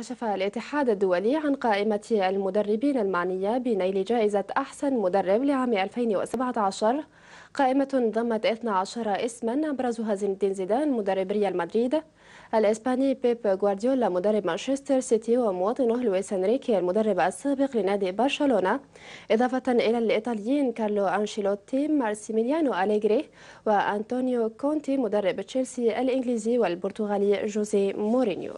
كشف الاتحاد الدولي عن قائمة المدربين المعنية بنيل جائزة أحسن مدرب لعام 2017 قائمة ضمت 12 اسما أبرزها زين الدين زيدان مدرب ريال مدريد الإسباني بيب غوارديولا مدرب مانشستر سيتي ومواطنه لويس انريكي المدرب السابق لنادي برشلونة إضافة إلى الإيطاليين كارلو أنشيلوتي مارسيميليانو أليغري وأنطونيو كونتي مدرب تشيلسي الإنجليزي والبرتغالي جوزي مورينيو